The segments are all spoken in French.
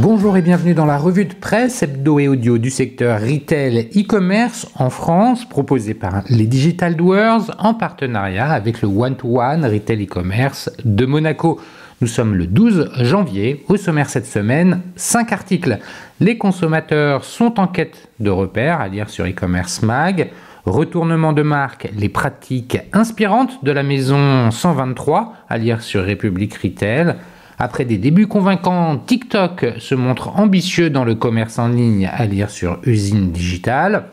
Bonjour et bienvenue dans la revue de presse hebdo et audio du secteur retail e-commerce en France, proposée par les Digital Doers en partenariat avec le One-to-One Retail e-commerce de Monaco. Nous sommes le 12 janvier. Au sommaire cette semaine, 5 articles. Les consommateurs sont en quête de repères à lire sur e-commerce mag. Retournement de marque, les pratiques inspirantes de la maison 123 à lire sur République Retail. Après des débuts convaincants, TikTok se montre ambitieux dans le commerce en ligne à lire sur Usine Digitale.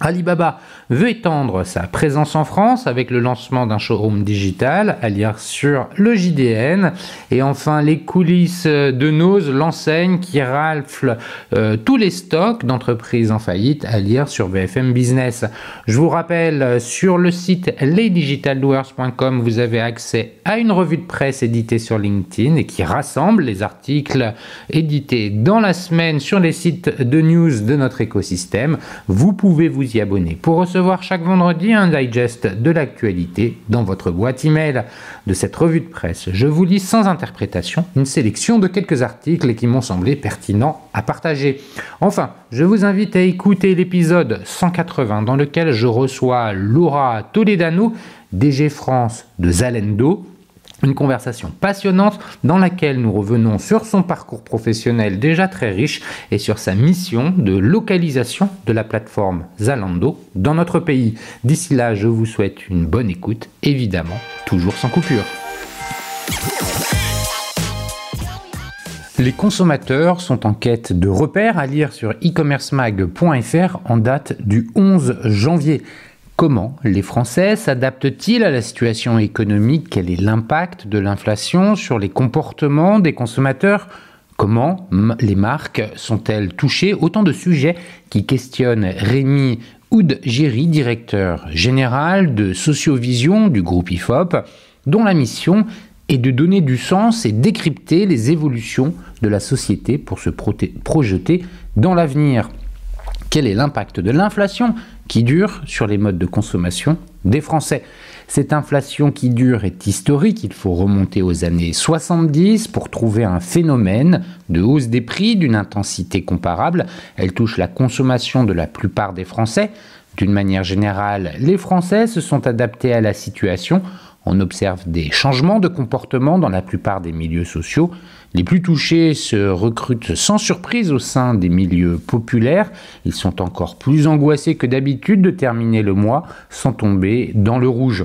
Alibaba veut étendre sa présence en France avec le lancement d'un showroom digital à lire sur le JDN. Et enfin, les coulisses de Nose, l'enseigne qui rafle euh, tous les stocks d'entreprises en faillite à lire sur BFM Business. Je vous rappelle, euh, sur le site lesdigitaldoers.com, vous avez accès à une revue de presse éditée sur LinkedIn et qui rassemble les articles édités dans la semaine sur les sites de news de notre écosystème. Vous pouvez vous abonnés pour recevoir chaque vendredi un digest de l'actualité dans votre boîte email de cette revue de presse. Je vous lis sans interprétation une sélection de quelques articles qui m'ont semblé pertinents à partager. Enfin, je vous invite à écouter l'épisode 180 dans lequel je reçois Laura Toledano, DG France de Zalendo, une conversation passionnante dans laquelle nous revenons sur son parcours professionnel déjà très riche et sur sa mission de localisation de la plateforme Zalando dans notre pays. D'ici là, je vous souhaite une bonne écoute, évidemment, toujours sans coupure. Les consommateurs sont en quête de repères à lire sur e-commercemag.fr en date du 11 janvier. Comment les Français s'adaptent-ils à la situation économique Quel est l'impact de l'inflation sur les comportements des consommateurs Comment les marques sont-elles touchées Autant de sujets qui questionnent Rémi oud directeur général de Sociovision du groupe IFOP, dont la mission est de donner du sens et décrypter les évolutions de la société pour se projeter dans l'avenir. Quel est l'impact de l'inflation qui dure sur les modes de consommation des Français. Cette inflation qui dure est historique, il faut remonter aux années 70 pour trouver un phénomène de hausse des prix d'une intensité comparable. Elle touche la consommation de la plupart des Français. D'une manière générale, les Français se sont adaptés à la situation. On observe des changements de comportement dans la plupart des milieux sociaux. Les plus touchés se recrutent sans surprise au sein des milieux populaires. Ils sont encore plus angoissés que d'habitude de terminer le mois sans tomber dans le rouge.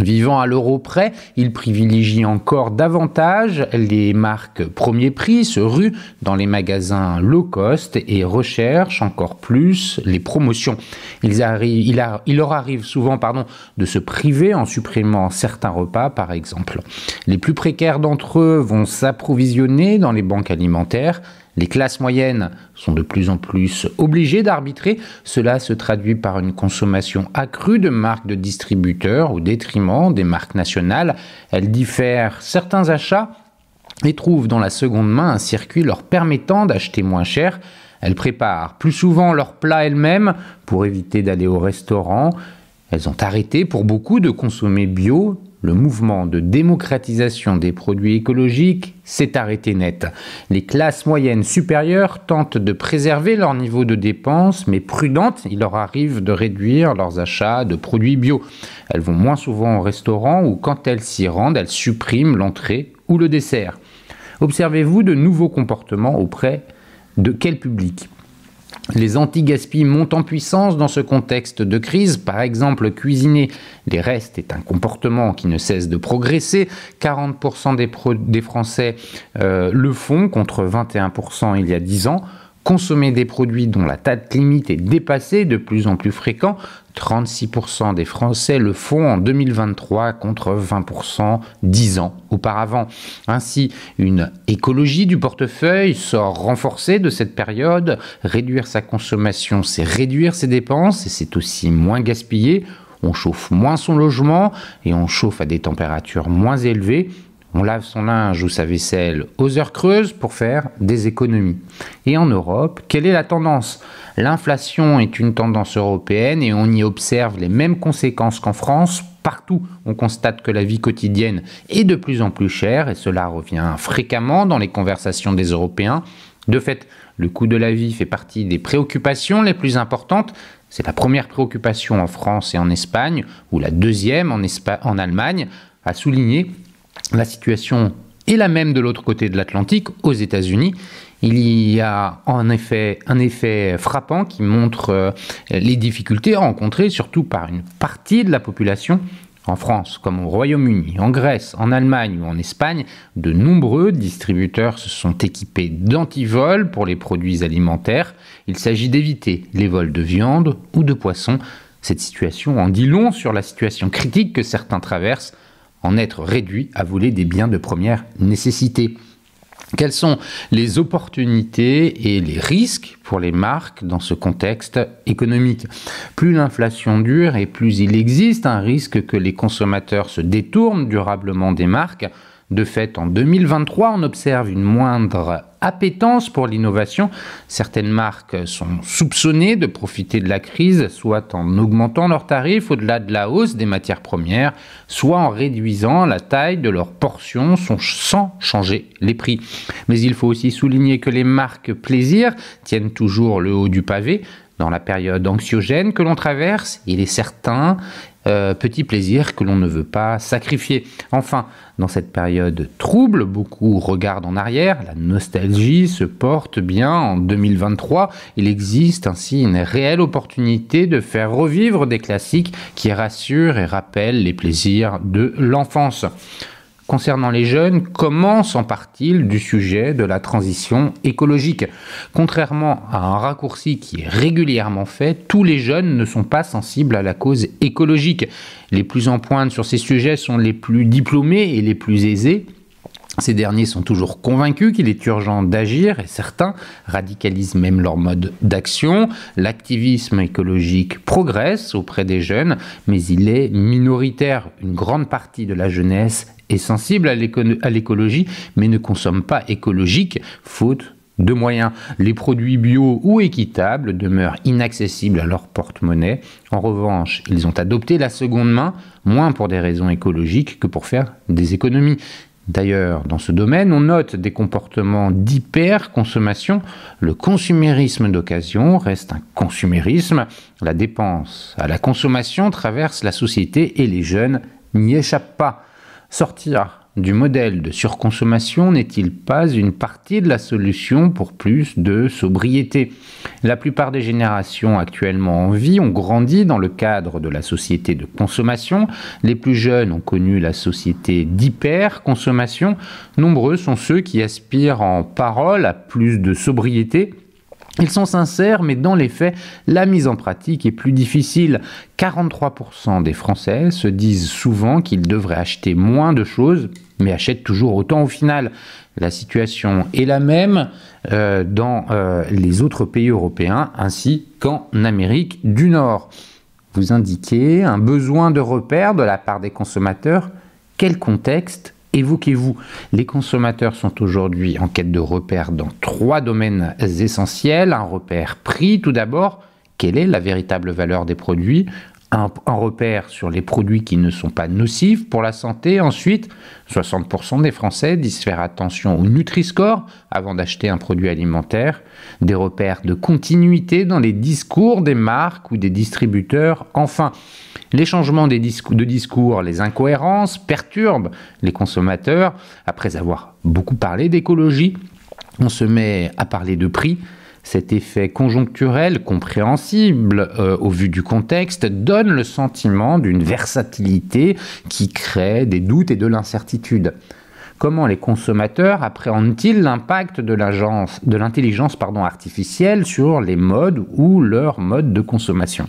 Vivant à l'euro près, il privilégie encore davantage les marques premier prix, se rue dans les magasins low cost et recherche encore plus les promotions. Ils il, il, leur arrive souvent pardon, de se priver en supprimant certains repas par exemple. Les plus précaires d'entre eux vont s'approvisionner dans les banques alimentaires les classes moyennes sont de plus en plus obligées d'arbitrer. Cela se traduit par une consommation accrue de marques de distributeurs au détriment des marques nationales. Elles diffèrent certains achats et trouvent dans la seconde main un circuit leur permettant d'acheter moins cher. Elles préparent plus souvent leurs plats elles-mêmes pour éviter d'aller au restaurant. Elles ont arrêté pour beaucoup de consommer bio le mouvement de démocratisation des produits écologiques s'est arrêté net. Les classes moyennes supérieures tentent de préserver leur niveau de dépenses, mais prudentes, il leur arrive de réduire leurs achats de produits bio. Elles vont moins souvent au restaurant ou quand elles s'y rendent, elles suppriment l'entrée ou le dessert. Observez-vous de nouveaux comportements auprès de quel public les anti-gaspilles montent en puissance dans ce contexte de crise. Par exemple, cuisiner les restes est un comportement qui ne cesse de progresser. 40% des, Français euh, le font contre 21% il y a 10 ans. Consommer des produits dont la date limite est dépassée de plus en plus fréquent, 36% des Français le font en 2023 contre 20% 10 ans auparavant. Ainsi, une écologie du portefeuille sort renforcée de cette période. Réduire sa consommation, c'est réduire ses dépenses et c'est aussi moins gaspiller. On chauffe moins son logement et on chauffe à des températures moins élevées. On lave son linge ou sa vaisselle aux heures creuses pour faire des économies. Et en Europe, quelle est la tendance L'inflation est une tendance européenne et on y observe les mêmes conséquences qu'en France. Partout, on constate que la vie quotidienne est de plus en plus chère et cela revient fréquemment dans les conversations des Européens. De fait, le coût de la vie fait partie des préoccupations les plus importantes. C'est la première préoccupation en France et en Espagne, ou la deuxième en, en Allemagne, à souligner la situation est la même de l'autre côté de l'Atlantique, aux États-Unis. Il y a en effet un effet frappant qui montre euh, les difficultés rencontrées surtout par une partie de la population. En France, comme au Royaume-Uni, en Grèce, en Allemagne ou en Espagne, de nombreux distributeurs se sont équipés d'antivols pour les produits alimentaires. Il s'agit d'éviter les vols de viande ou de poisson. Cette situation en dit long sur la situation critique que certains traversent en être réduit à voler des biens de première nécessité. Quelles sont les opportunités et les risques pour les marques dans ce contexte économique Plus l'inflation dure et plus il existe un risque que les consommateurs se détournent durablement des marques de fait, en 2023, on observe une moindre appétence pour l'innovation. Certaines marques sont soupçonnées de profiter de la crise, soit en augmentant leurs tarifs au-delà de la hausse des matières premières, soit en réduisant la taille de leurs portions sans changer les prix. Mais il faut aussi souligner que les marques plaisir tiennent toujours le haut du pavé, dans la période anxiogène que l'on traverse, il est certain euh, petit plaisir que l'on ne veut pas sacrifier. Enfin, dans cette période trouble, beaucoup regardent en arrière, la nostalgie se porte bien en 2023, il existe ainsi une réelle opportunité de faire revivre des classiques qui rassurent et rappellent les plaisirs de l'enfance concernant les jeunes comment semparent il du sujet de la transition écologique Contrairement à un raccourci qui est régulièrement fait, tous les jeunes ne sont pas sensibles à la cause écologique. Les plus en pointe sur ces sujets sont les plus diplômés et les plus aisés. Ces derniers sont toujours convaincus qu'il est urgent d'agir et certains radicalisent même leur mode d'action. L'activisme écologique progresse auprès des jeunes, mais il est minoritaire. Une grande partie de la jeunesse est sensible à l'écologie, mais ne consomme pas écologique, faute de moyens. Les produits bio ou équitables demeurent inaccessibles à leur porte-monnaie. En revanche, ils ont adopté la seconde main, moins pour des raisons écologiques que pour faire des économies. D'ailleurs, dans ce domaine, on note des comportements d'hyperconsommation. Le consumérisme d'occasion reste un consumérisme. La dépense à la consommation traverse la société et les jeunes n'y échappent pas. Sortir du modèle de surconsommation n'est-il pas une partie de la solution pour plus de sobriété La plupart des générations actuellement en vie ont grandi dans le cadre de la société de consommation. Les plus jeunes ont connu la société d'hyperconsommation. Nombreux sont ceux qui aspirent en parole à plus de sobriété ils sont sincères, mais dans les faits, la mise en pratique est plus difficile. 43% des Français se disent souvent qu'ils devraient acheter moins de choses, mais achètent toujours autant au final. La situation est la même euh, dans euh, les autres pays européens, ainsi qu'en Amérique du Nord. Vous indiquez un besoin de repère de la part des consommateurs. Quel contexte Évoquez-vous, les consommateurs sont aujourd'hui en quête de repères dans trois domaines essentiels. Un repère prix tout d'abord, quelle est la véritable valeur des produits un, repère sur les produits qui ne sont pas nocifs pour la santé. Ensuite, 60% des Français disent faire attention au Nutri-Score avant d'acheter un produit alimentaire. Des repères de continuité dans les discours des marques ou des distributeurs. Enfin, les changements de discours, les incohérences perturbent les consommateurs. Après avoir beaucoup parlé d'écologie, on se met à parler de prix cet effet conjoncturel, compréhensible euh, au vu du contexte, donne le sentiment d'une versatilité qui crée des doutes et de l'incertitude. Comment les consommateurs appréhendent-ils l'impact de l'intelligence artificielle sur les modes ou leur modes de consommation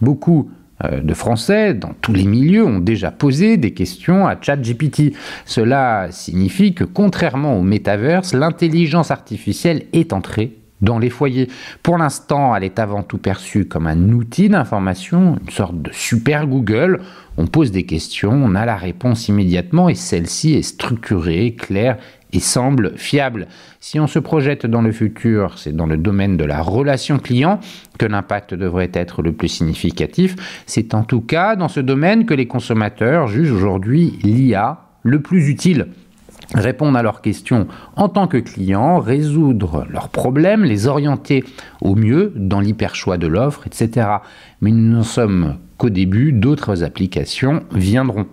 Beaucoup euh, de Français dans tous les milieux ont déjà posé des questions à ChatGPT. Cela signifie que contrairement au métaverse, l'intelligence artificielle est entrée dans les foyers. Pour l'instant, elle est avant tout perçue comme un outil d'information, une sorte de super Google. On pose des questions, on a la réponse immédiatement et celle-ci est structurée, claire et semble fiable. Si on se projette dans le futur, c'est dans le domaine de la relation client que l'impact devrait être le plus significatif. C'est en tout cas dans ce domaine que les consommateurs jugent aujourd'hui l'IA le plus utile répondre à leurs questions en tant que client, résoudre leurs problèmes, les orienter au mieux dans l'hyperchoix de l'offre, etc. Mais nous n'en sommes qu'au début, d'autres applications viendront.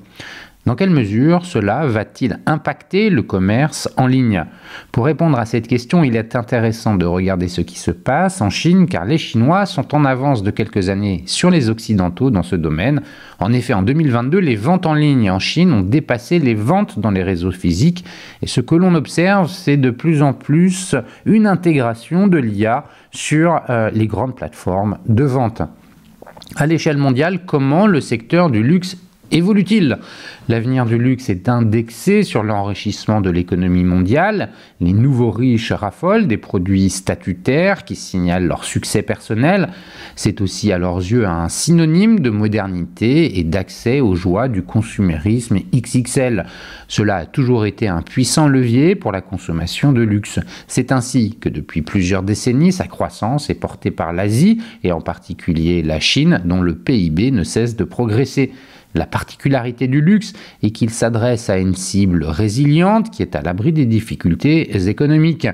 Dans quelle mesure cela va-t-il impacter le commerce en ligne Pour répondre à cette question, il est intéressant de regarder ce qui se passe en Chine car les Chinois sont en avance de quelques années sur les Occidentaux dans ce domaine. En effet, en 2022, les ventes en ligne en Chine ont dépassé les ventes dans les réseaux physiques et ce que l'on observe, c'est de plus en plus une intégration de l'IA sur euh, les grandes plateformes de vente. À l'échelle mondiale, comment le secteur du luxe Évolue-t-il L'avenir du luxe est indexé sur l'enrichissement de l'économie mondiale. Les nouveaux riches raffolent des produits statutaires qui signalent leur succès personnel. C'est aussi à leurs yeux un synonyme de modernité et d'accès aux joies du consumérisme XXL. Cela a toujours été un puissant levier pour la consommation de luxe. C'est ainsi que depuis plusieurs décennies, sa croissance est portée par l'Asie et en particulier la Chine dont le PIB ne cesse de progresser. La particularité du luxe est qu'il s'adresse à une cible résiliente qui est à l'abri des difficultés économiques.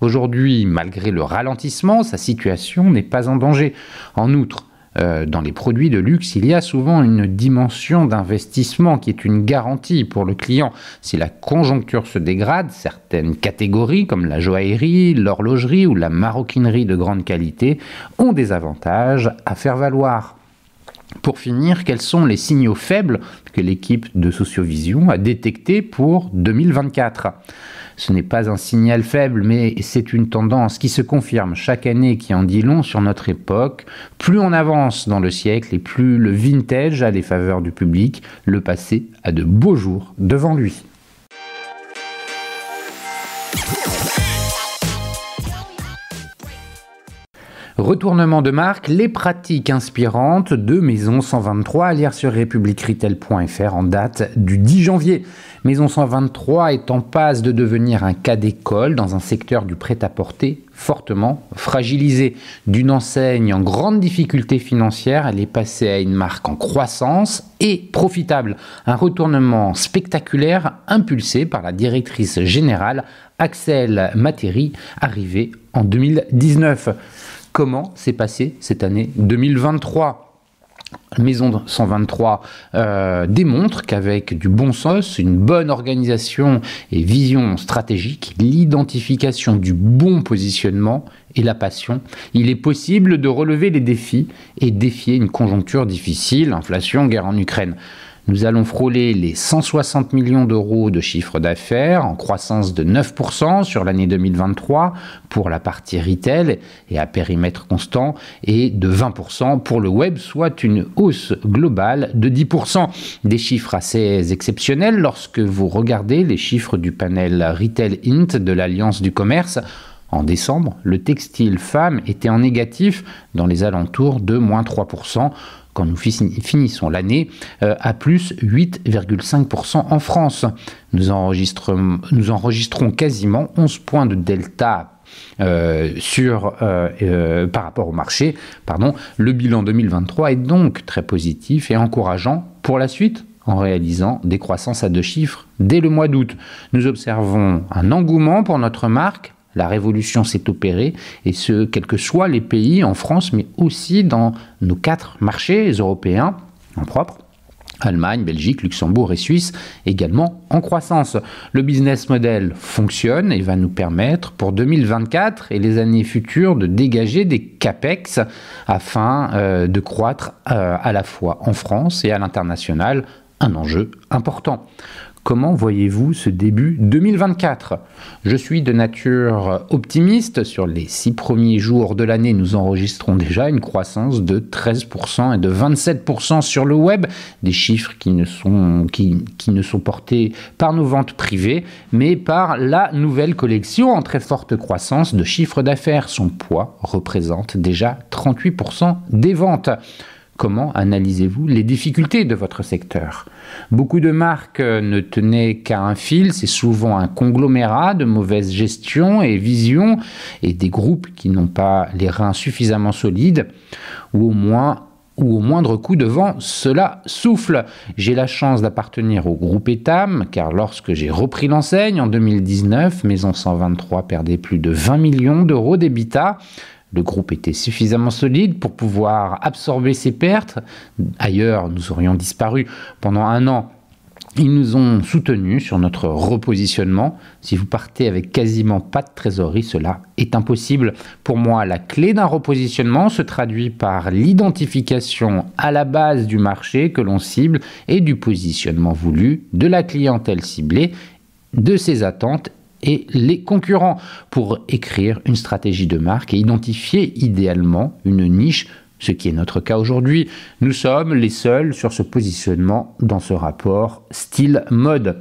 Aujourd'hui, malgré le ralentissement, sa situation n'est pas en danger. En outre, euh, dans les produits de luxe, il y a souvent une dimension d'investissement qui est une garantie pour le client. Si la conjoncture se dégrade, certaines catégories comme la joaillerie, l'horlogerie ou la maroquinerie de grande qualité ont des avantages à faire valoir. Pour finir, quels sont les signaux faibles que l'équipe de Sociovision a détectés pour 2024 Ce n'est pas un signal faible, mais c'est une tendance qui se confirme chaque année qui en dit long sur notre époque. Plus on avance dans le siècle et plus le vintage a les faveurs du public, le passé a de beaux jours devant lui. Retournement de marque, les pratiques inspirantes de Maison 123 à lire sur republicretail.fr en date du 10 janvier. Maison 123 est en passe de devenir un cas d'école dans un secteur du prêt-à-porter fortement fragilisé. D'une enseigne en grande difficulté financière, elle est passée à une marque en croissance et profitable. Un retournement spectaculaire impulsé par la directrice générale Axel Materi, arrivée en 2019 comment s'est passé cette année 2023. Maison 123 euh, démontre qu'avec du bon sens, une bonne organisation et vision stratégique, l'identification du bon positionnement et la passion, il est possible de relever les défis et défier une conjoncture difficile, inflation, guerre en Ukraine. Nous allons frôler les 160 millions d'euros de chiffre d'affaires en croissance de 9% sur l'année 2023 pour la partie retail et à périmètre constant et de 20% pour le web, soit une hausse globale de 10%. Des chiffres assez exceptionnels lorsque vous regardez les chiffres du panel Retail Int de l'Alliance du commerce. En décembre, le textile femme était en négatif dans les alentours de moins 3% quand nous finissons l'année, euh, à plus 8,5% en France. Nous enregistrons, nous quasiment 11 points de delta euh, sur, euh, par rapport au marché. Pardon. Le bilan 2023 est donc très positif et encourageant pour la suite en réalisant des croissances à deux chiffres dès le mois d'août. Nous observons un engouement pour notre marque la révolution s'est opérée, et ce, quels que soient les pays, en France, mais aussi dans nos quatre marchés européens en propre. Allemagne, Belgique, Luxembourg et Suisse également en croissance. Le business model fonctionne et va nous permettre pour 2024 et les années futures de dégager des capex afin euh, de croître euh, à la fois en France et à l'international, un enjeu important. Comment voyez-vous ce début 2024 Je suis de nature optimiste. Sur les six premiers jours de l'année, nous enregistrons déjà une croissance de 13% et de 27% sur le web, des chiffres qui ne, sont, qui, ne sont portés par nos ventes privées, mais par la nouvelle collection en très forte croissance de chiffre d'affaires. Son poids représente déjà 38% des ventes. Comment analysez-vous les difficultés de votre secteur Beaucoup de marques euh, ne tenaient qu'à un fil, c'est souvent un conglomérat de mauvaise gestion et vision et des groupes qui n'ont pas les reins suffisamment solides ou au moindre coup de vent, cela souffle. J'ai la chance d'appartenir au groupe Etam, car lorsque j'ai repris l'enseigne en 2019, Maison 123 perdait plus de 20 millions d'euros d'EBITDA. Le groupe était suffisamment solide pour pouvoir absorber ses pertes. Ailleurs, nous aurions disparu pendant un an. Ils nous ont soutenus sur notre repositionnement. Si vous partez avec quasiment pas de trésorerie, cela est impossible. Pour moi, la clé d'un repositionnement se traduit par l'identification à la base du marché que l'on cible et du positionnement voulu de la clientèle ciblée, de ses attentes et les concurrents pour écrire une stratégie de marque et identifier idéalement une niche ce qui est notre cas aujourd'hui. Nous sommes les seuls sur ce positionnement dans ce rapport style-mode.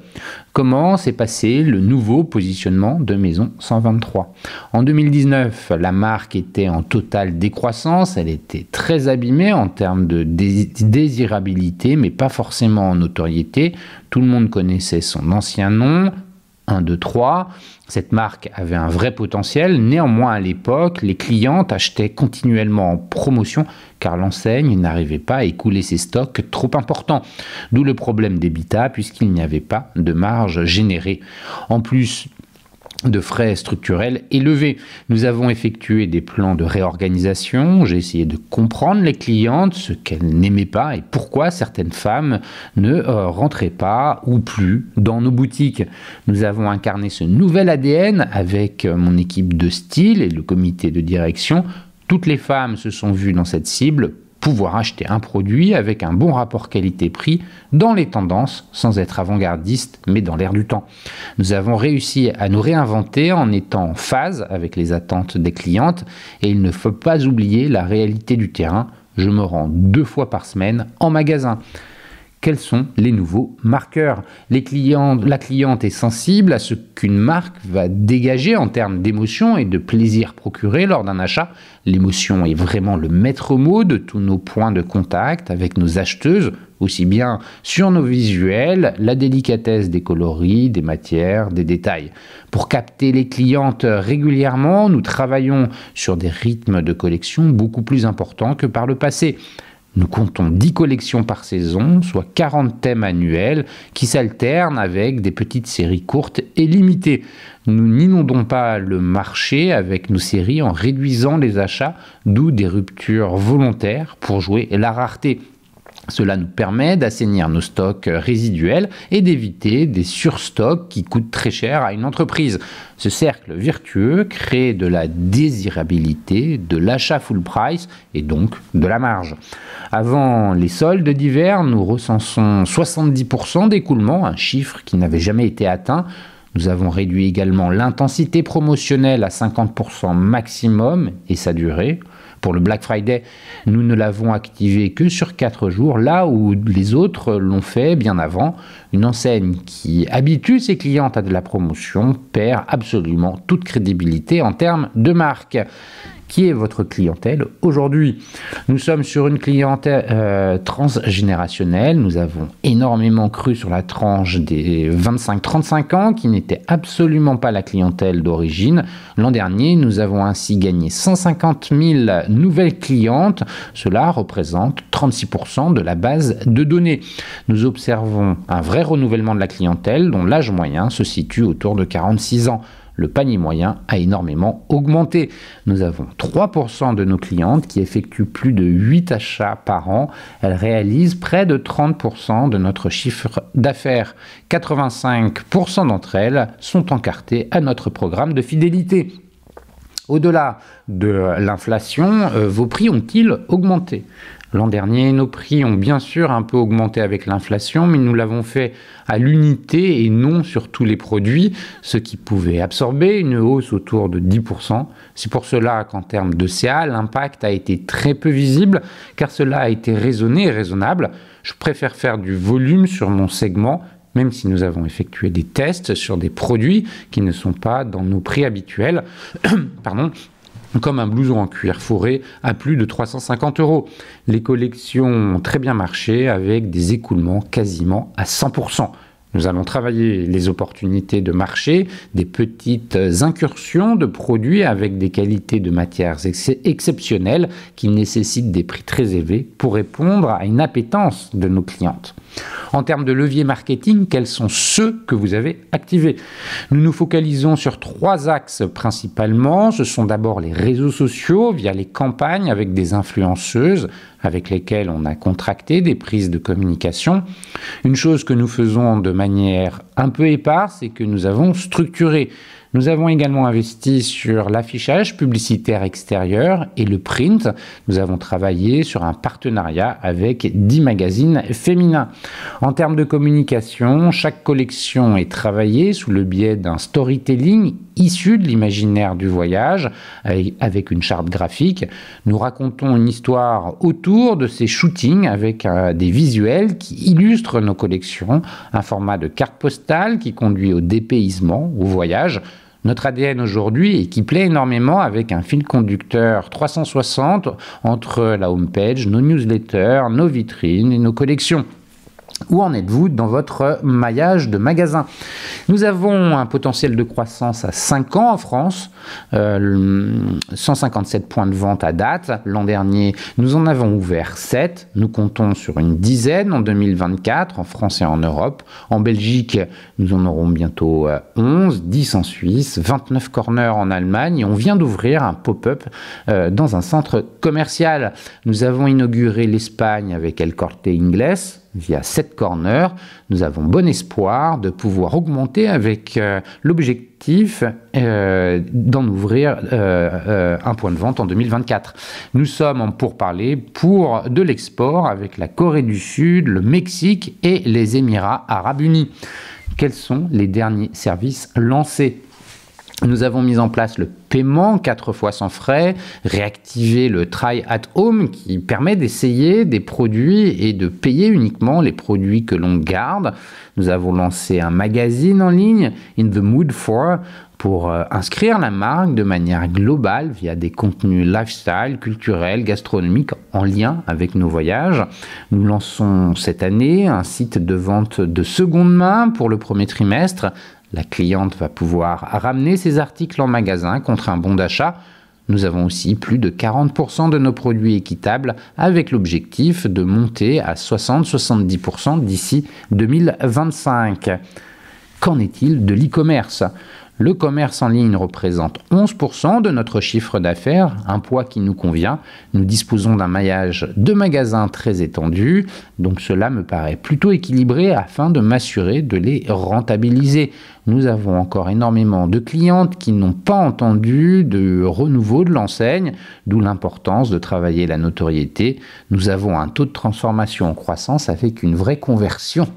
Comment s'est passé le nouveau positionnement de Maison 123 En 2019, la marque était en totale décroissance, elle était très abîmée en termes de désirabilité, mais pas forcément en notoriété. Tout le monde connaissait son ancien nom, 1, 2, 3. Cette marque avait un vrai potentiel. Néanmoins, à l'époque, les clientes achetaient continuellement en promotion car l'enseigne n'arrivait pas à écouler ses stocks trop importants. D'où le problème débita, puisqu'il n'y avait pas de marge générée. En plus, de frais structurels élevés. Nous avons effectué des plans de réorganisation, j'ai essayé de comprendre les clientes, ce qu'elles n'aimaient pas et pourquoi certaines femmes ne euh, rentraient pas ou plus dans nos boutiques. Nous avons incarné ce nouvel ADN avec euh, mon équipe de style et le comité de direction. Toutes les femmes se sont vues dans cette cible pouvoir acheter un produit avec un bon rapport qualité-prix dans les tendances, sans être avant-gardiste, mais dans l'air du temps. Nous avons réussi à nous réinventer en étant en phase avec les attentes des clientes, et il ne faut pas oublier la réalité du terrain. Je me rends deux fois par semaine en magasin quels sont les nouveaux marqueurs. la cliente est sensible à ce qu'une marque va dégager en termes d'émotion et de plaisir procuré lors d'un achat. L'émotion est vraiment le maître mot de tous nos points de contact avec nos acheteuses, aussi bien sur nos visuels, la délicatesse des coloris, des matières, des détails. Pour capter les clientes régulièrement, nous travaillons sur des rythmes de collection beaucoup plus importants que par le passé. Nous comptons 10 collections par saison, soit 40 thèmes annuels, qui s'alternent avec des petites séries courtes et limitées. Nous n'inondons pas le marché avec nos séries en réduisant les achats, d'où des ruptures volontaires pour jouer la rareté. Cela nous permet d'assainir nos stocks résiduels et d'éviter des surstocks qui coûtent très cher à une entreprise. Ce cercle vertueux crée de la désirabilité, de l'achat full price et donc de la marge. Avant les soldes d'hiver, nous recensons 70% d'écoulement, un chiffre qui n'avait jamais été atteint. Nous avons réduit également l'intensité promotionnelle à 50% maximum et sa durée pour le Black Friday, nous ne l'avons activé que sur 4 jours, là où les autres l'ont fait bien avant. Une enseigne qui habitue ses clientes à de la promotion perd absolument toute crédibilité en termes de marque qui est votre clientèle aujourd'hui. Nous sommes sur une clientèle euh, transgénérationnelle, nous avons énormément cru sur la tranche des 25-35 ans, qui n'était absolument pas la clientèle d'origine. L'an dernier, nous avons ainsi gagné 150 000 nouvelles clientes, cela représente 36% de la base de données. Nous observons un vrai renouvellement de la clientèle dont l'âge moyen se situe autour de 46 ans le panier moyen a énormément augmenté. Nous avons 3% de nos clientes qui effectuent plus de 8 achats par an. Elles réalisent près de 30% de notre chiffre d'affaires. 85% d'entre elles sont encartées à notre programme de fidélité. Au-delà de l'inflation, euh, vos prix ont-ils augmenté l'an dernier. Nos prix ont bien sûr un peu augmenté avec l'inflation, mais nous l'avons fait à l'unité et non sur tous les produits, ce qui pouvait absorber une hausse autour de 10%. C'est pour cela qu'en termes de CA, l'impact a été très peu visible, car cela a été raisonné et raisonnable. Je préfère faire du volume sur mon segment même si nous avons effectué des tests sur des produits qui ne sont pas dans nos prix habituels, pardon, comme un blouson en cuir fourré à plus de 350 euros. Les collections ont très bien marché avec des écoulements quasiment à 100%. Nous allons travailler les opportunités de marché, des petites incursions de produits avec des qualités de matières exceptionnelles qui nécessitent des prix très élevés pour répondre à une appétence de nos clientes. En termes de levier marketing, quels sont ceux que vous avez activés Nous nous focalisons sur trois axes principalement. Ce sont d'abord les réseaux sociaux via les campagnes avec des influenceuses, avec lesquels on a contracté des prises de communication. Une chose que nous faisons de manière un peu éparse c'est que nous avons structuré nous avons également investi sur l'affichage publicitaire extérieur et le print. Nous avons travaillé sur un partenariat avec 10 magazines féminins. En termes de communication, chaque collection est travaillée sous le biais d'un storytelling issu de l'imaginaire du voyage, avec une charte graphique. Nous racontons une histoire autour de ces shootings avec euh, des visuels qui illustrent nos collections, un format de carte postale qui conduit au dépaysement, au voyage, notre ADN aujourd'hui et qui plaît énormément avec un fil conducteur 360 entre la homepage, nos newsletters, nos vitrines et nos collections. Où en êtes-vous dans votre maillage de magasins Nous avons un potentiel de croissance à 5 ans en France, 157 euh, points de vente à date. L'an dernier, nous en avons ouvert 7. Nous comptons sur une dizaine en 2024 en France et en Europe. En Belgique, nous en aurons bientôt 11, euh, 10 en Suisse, 29 corners en Allemagne. on vient d'ouvrir un pop-up euh, dans un centre commercial. Nous avons inauguré l'Espagne avec El Corte Inglés via 7 corners, nous avons bon espoir de pouvoir augmenter avec euh, l'objectif euh, d'en ouvrir euh, un point de vente en 2024. Nous sommes en pourparlers pour de l'export avec la Corée du Sud, le Mexique et les Émirats arabes unis. Quels sont les derniers services lancés nous avons mis en place le paiement 4 fois sans frais, réactivé le try at home qui permet d'essayer des produits et de payer uniquement les produits que l'on garde. Nous avons lancé un magazine en ligne, In the Mood for, pour euh, inscrire la marque de manière globale via des contenus lifestyle, culturels, gastronomiques en lien avec nos voyages. Nous lançons cette année un site de vente de seconde main pour le premier trimestre la cliente va pouvoir ramener ses articles en magasin contre un bon d'achat. Nous avons aussi plus de 40% de nos produits équitables avec l'objectif de monter à 60-70% d'ici 2025. Qu'en est-il de l'e-commerce le commerce en ligne représente 11% de notre chiffre d'affaires, un poids qui nous convient. Nous disposons d'un maillage de magasins très étendu, donc cela me paraît plutôt équilibré afin de m'assurer de les rentabiliser. Nous avons encore énormément de clientes qui n'ont pas entendu de renouveau de l'enseigne, d'où l'importance de travailler la notoriété. Nous avons un taux de transformation en croissance avec une vraie conversion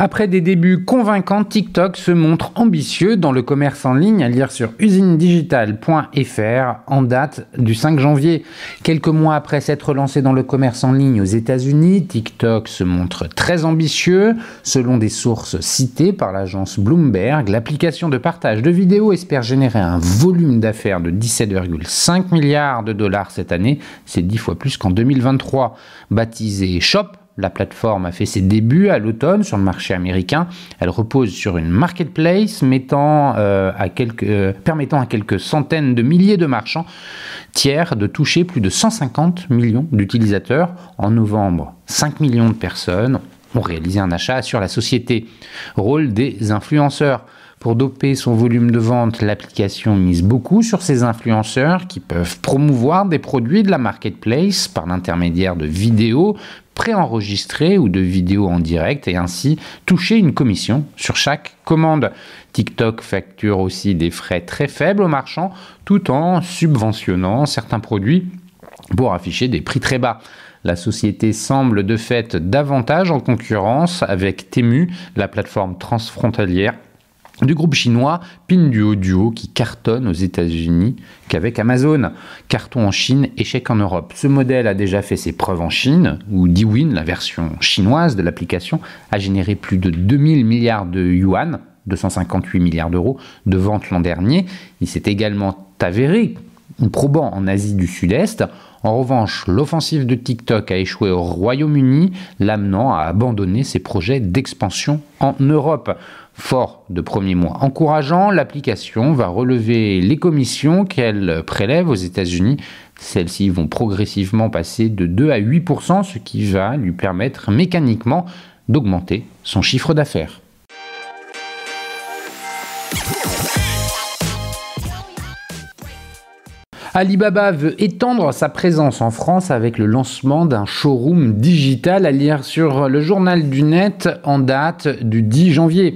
Après des débuts convaincants, TikTok se montre ambitieux dans le commerce en ligne à lire sur usinedigital.fr en date du 5 janvier. Quelques mois après s'être lancé dans le commerce en ligne aux États-Unis, TikTok se montre très ambitieux. Selon des sources citées par l'agence Bloomberg, l'application de partage de vidéos espère générer un volume d'affaires de 17,5 milliards de dollars cette année. C'est 10 fois plus qu'en 2023. Baptisé Shop, la plateforme a fait ses débuts à l'automne sur le marché américain. Elle repose sur une marketplace mettant, euh, à quelques, euh, permettant à quelques centaines de milliers de marchands tiers de toucher plus de 150 millions d'utilisateurs. En novembre, 5 millions de personnes ont réalisé un achat sur la société. Rôle des influenceurs. Pour doper son volume de vente, l'application mise beaucoup sur ses influenceurs qui peuvent promouvoir des produits de la marketplace par l'intermédiaire de vidéos préenregistrées ou de vidéos en direct et ainsi toucher une commission sur chaque commande. TikTok facture aussi des frais très faibles aux marchands tout en subventionnant certains produits pour afficher des prix très bas. La société semble de fait davantage en concurrence avec Temu, la plateforme transfrontalière du groupe chinois Pinduoduo Duo qui cartonne aux États-Unis qu'avec Amazon. Carton en Chine, échec en Europe. Ce modèle a déjà fait ses preuves en Chine, où Diwin, la version chinoise de l'application, a généré plus de 2000 milliards de yuan, 258 milliards d'euros, de ventes l'an dernier. Il s'est également avéré probant en Asie du Sud-Est, en revanche, l'offensive de TikTok a échoué au Royaume-Uni, l'amenant à abandonner ses projets d'expansion en Europe. Fort de premiers mois encourageant, l'application va relever les commissions qu'elle prélève aux États-Unis. Celles-ci vont progressivement passer de 2 à 8%, ce qui va lui permettre mécaniquement d'augmenter son chiffre d'affaires. Alibaba veut étendre sa présence en France avec le lancement d'un showroom digital à lire sur le journal du net en date du 10 janvier.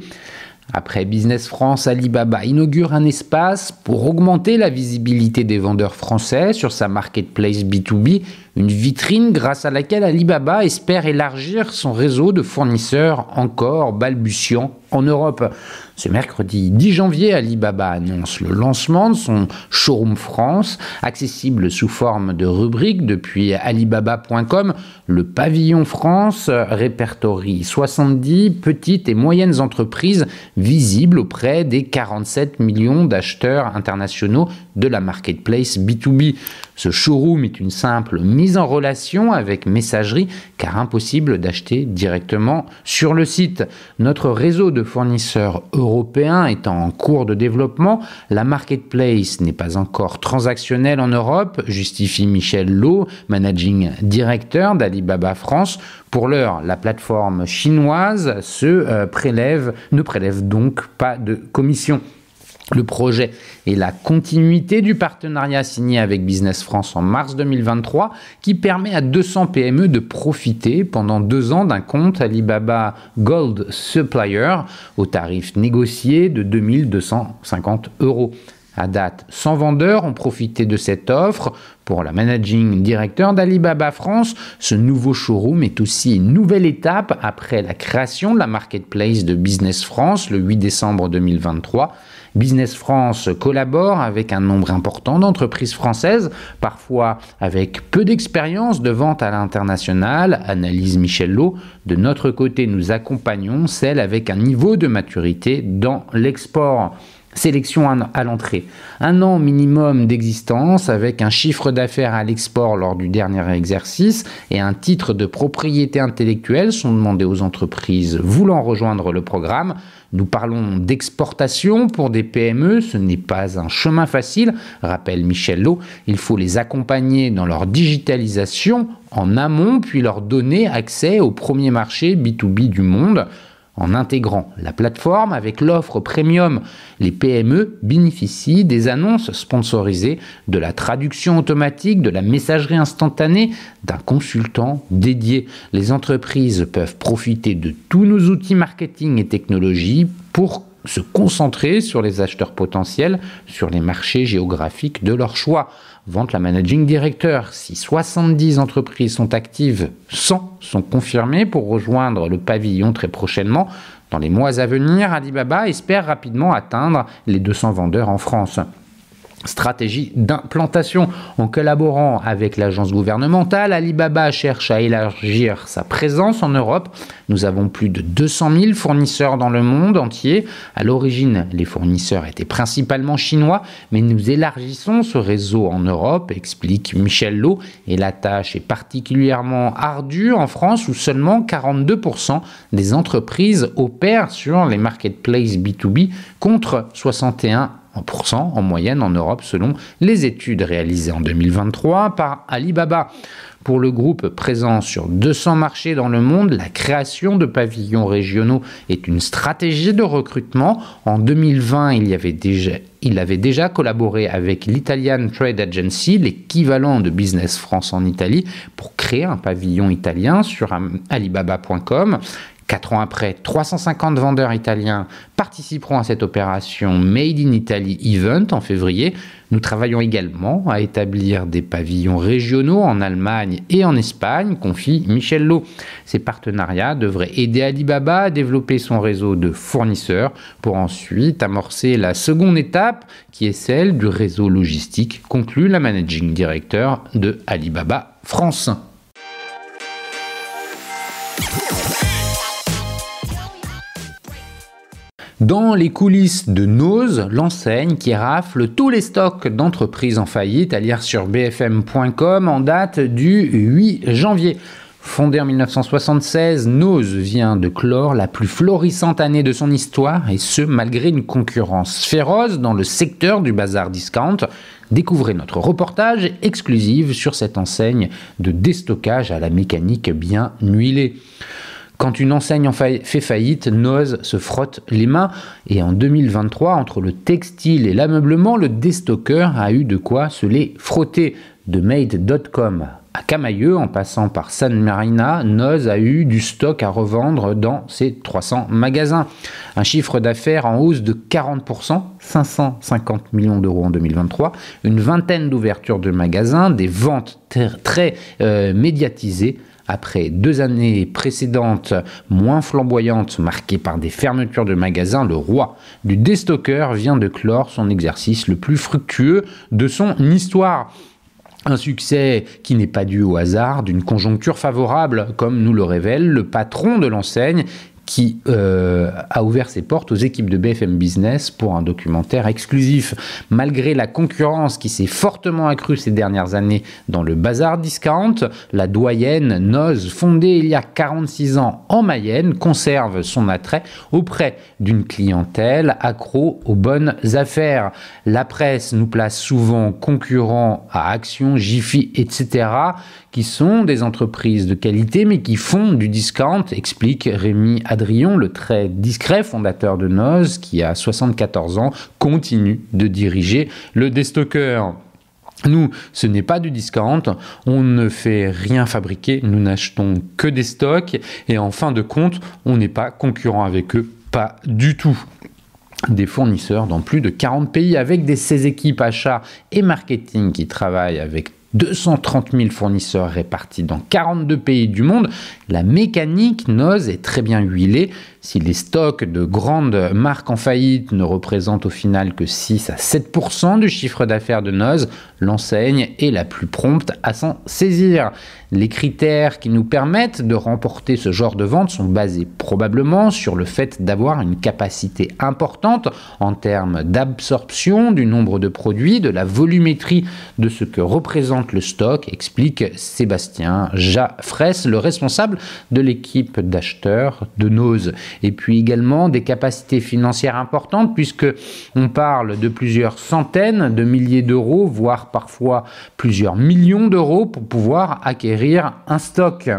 Après Business France, Alibaba inaugure un espace pour augmenter la visibilité des vendeurs français sur sa marketplace B2B, une vitrine grâce à laquelle Alibaba espère élargir son réseau de fournisseurs encore balbutiant en Europe. Ce mercredi 10 janvier, Alibaba annonce le lancement de son showroom France, accessible sous forme de rubrique depuis alibaba.com. Le pavillon France répertorie 70 petites et moyennes entreprises visibles auprès des 47 millions d'acheteurs internationaux de la marketplace B2B. Ce showroom est une simple mise en relation avec messagerie car impossible d'acheter directement sur le site. Notre réseau de fournisseurs européen étant en cours de développement, la marketplace n'est pas encore transactionnelle en Europe, justifie Michel Lowe, managing director d'Alibaba France. Pour l'heure, la plateforme chinoise euh, ne prélève donc pas de commission. Le projet est la continuité du partenariat signé avec Business France en mars 2023 qui permet à 200 PME de profiter pendant deux ans d'un compte Alibaba Gold Supplier au tarif négocié de 2250 euros. À date, 100 vendeurs ont profité de cette offre. Pour la managing director d'Alibaba France, ce nouveau showroom est aussi une nouvelle étape après la création de la marketplace de Business France le 8 décembre 2023. Business France collabore avec un nombre important d'entreprises françaises, parfois avec peu d'expérience de vente à l'international, analyse Michel Lowe. « De notre côté, nous accompagnons celles avec un niveau de maturité dans l'export. Sélection à l'entrée. Un an minimum d'existence avec un chiffre d'affaires à l'export lors du dernier exercice et un titre de propriété intellectuelle sont demandés aux entreprises voulant rejoindre le programme. Nous parlons d'exportation pour des PME, ce n'est pas un chemin facile, rappelle Michel Lowe, il faut les accompagner dans leur digitalisation en amont, puis leur donner accès au premier marché B2B du monde. En intégrant la plateforme avec l'offre premium, les PME bénéficient des annonces sponsorisées, de la traduction automatique, de la messagerie instantanée, d'un consultant dédié. Les entreprises peuvent profiter de tous nos outils marketing et technologies pour se concentrer sur les acheteurs potentiels, sur les marchés géographiques de leur choix vente la managing director. Si 70 entreprises sont actives, 100 sont confirmées pour rejoindre le pavillon très prochainement. Dans les mois à venir, Alibaba espère rapidement atteindre les 200 vendeurs en France stratégie d'implantation. En collaborant avec l'agence gouvernementale, Alibaba cherche à élargir sa présence en Europe. Nous avons plus de 200 000 fournisseurs dans le monde entier. À l'origine, les fournisseurs étaient principalement chinois, mais nous élargissons ce réseau en Europe, explique Michel Lowe. Et la tâche est particulièrement ardue en France où seulement 42% des entreprises opèrent sur les marketplaces B2B contre 61 en en moyenne en Europe selon les études réalisées en 2023 par Alibaba. Pour le groupe présent sur 200 marchés dans le monde, la création de pavillons régionaux est une stratégie de recrutement. En 2020, il y il avait déjà collaboré avec l'Italian Trade Agency, l'équivalent de Business France en Italie, pour créer un pavillon italien sur alibaba.com. Quatre ans après, 350 vendeurs italiens participeront à cette opération Made in Italy Event en février. Nous travaillons également à établir des pavillons régionaux en Allemagne et en Espagne, confie Michel Lowe. Ces partenariats devraient aider Alibaba à développer son réseau de fournisseurs pour ensuite amorcer la seconde étape qui est celle du réseau logistique, conclut la managing director de Alibaba France. Dans les coulisses de Nose, l'enseigne qui rafle tous les stocks d'entreprises en faillite à lire sur bfm.com en date du 8 janvier. Fondée en 1976, Nose vient de clore la plus florissante année de son histoire, et ce malgré une concurrence féroce dans le secteur du bazar discount. Découvrez notre reportage exclusif sur cette enseigne de déstockage à la mécanique bien huilée. Quand une enseigne fait faillite, Noz se frotte les mains. Et en 2023, entre le textile et l'ameublement, le déstocker a eu de quoi se les frotter. De made.com à Camailleux, en passant par San Marina, Noz a eu du stock à revendre dans ses 300 magasins. Un chiffre d'affaires en hausse de 40%, 550 millions d'euros en 2023, une vingtaine d'ouvertures de magasins, des ventes très, euh, médiatisées après deux années précédentes moins flamboyantes marquées par des fermetures de magasins, le roi du déstockeur vient de clore son exercice le plus fructueux de son histoire. Un succès qui n'est pas dû au hasard d'une conjoncture favorable, comme nous le révèle le patron de l'enseigne qui euh, a ouvert ses portes aux équipes de BFM Business pour un documentaire exclusif. Malgré la concurrence qui s'est fortement accrue ces dernières années dans le bazar discount, la doyenne Noz, fondée il y a 46 ans en Mayenne, conserve son attrait auprès d'une clientèle accro aux bonnes affaires. La presse nous place souvent concurrents à Action, Jiffy, etc., qui sont des entreprises de qualité mais qui font du discount, explique Rémi Adrien le très discret fondateur de Noz, qui a 74 ans, continue de diriger le destocker Nous, ce n'est pas du discount, on ne fait rien fabriquer, nous n'achetons que des stocks et en fin de compte, on n'est pas concurrent avec eux, pas du tout des fournisseurs dans plus de 40 pays avec des, 16 équipes achats et marketing qui travaillent avec 230 000 fournisseurs répartis dans 42 pays du monde, la mécanique nose est très bien huilée si les stocks de grandes marques en faillite ne représentent au final que 6 à 7% du chiffre d'affaires de Noz, l'enseigne est la plus prompte à s'en saisir. Les critères qui nous permettent de remporter ce genre de vente sont basés probablement sur le fait d'avoir une capacité importante en termes d'absorption du nombre de produits, de la volumétrie de ce que représente le stock, explique Sébastien Jaffresse, le responsable de l'équipe d'acheteurs de Noz et puis également des capacités financières importantes puisque on parle de plusieurs centaines de milliers d'euros, voire parfois plusieurs millions d'euros pour pouvoir acquérir un stock.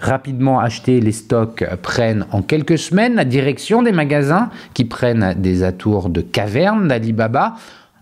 Rapidement acheter les stocks prennent en quelques semaines la direction des magasins qui prennent des atours de caverne d'Alibaba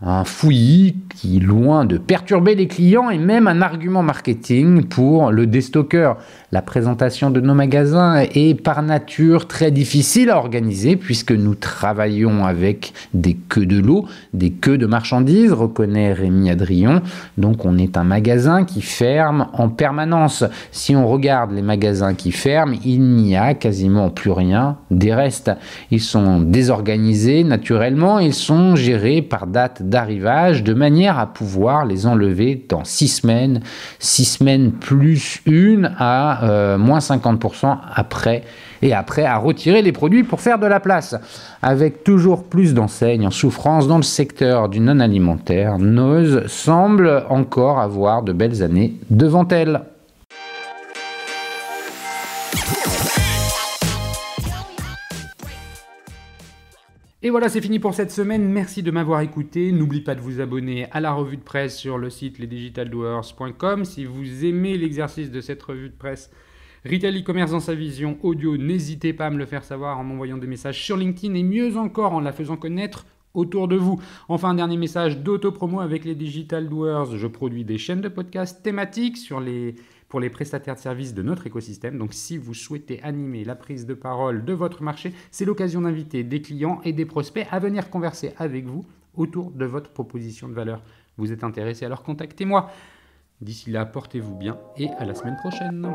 un fouillis qui, loin de perturber les clients, est même un argument marketing pour le déstockeur. La présentation de nos magasins est par nature très difficile à organiser puisque nous travaillons avec des queues de l'eau, des queues de marchandises, reconnaît Rémi Adrion. Donc on est un magasin qui ferme en permanence. Si on regarde les magasins qui ferment, il n'y a quasiment plus rien des restes. Ils sont désorganisés naturellement, ils sont gérés par date d'arrivage de manière à pouvoir les enlever dans 6 semaines, 6 semaines plus une à euh, moins 50% après et après à retirer les produits pour faire de la place. Avec toujours plus d'enseignes en souffrance dans le secteur du non alimentaire, Noz semble encore avoir de belles années devant elle. Et voilà, c'est fini pour cette semaine. Merci de m'avoir écouté. N'oublie pas de vous abonner à la revue de presse sur le site lesdigitaldoers.com. Si vous aimez l'exercice de cette revue de presse, Retail e-commerce dans sa vision audio, n'hésitez pas à me le faire savoir en m'envoyant des messages sur LinkedIn et mieux encore en la faisant connaître autour de vous. Enfin, dernier message d'auto-promo avec les Digital Doers. Je produis des chaînes de podcasts thématiques sur les les prestataires de services de notre écosystème. Donc si vous souhaitez animer la prise de parole de votre marché, c'est l'occasion d'inviter des clients et des prospects à venir converser avec vous autour de votre proposition de valeur. Vous êtes intéressé, alors contactez-moi. D'ici là, portez-vous bien et à la semaine prochaine.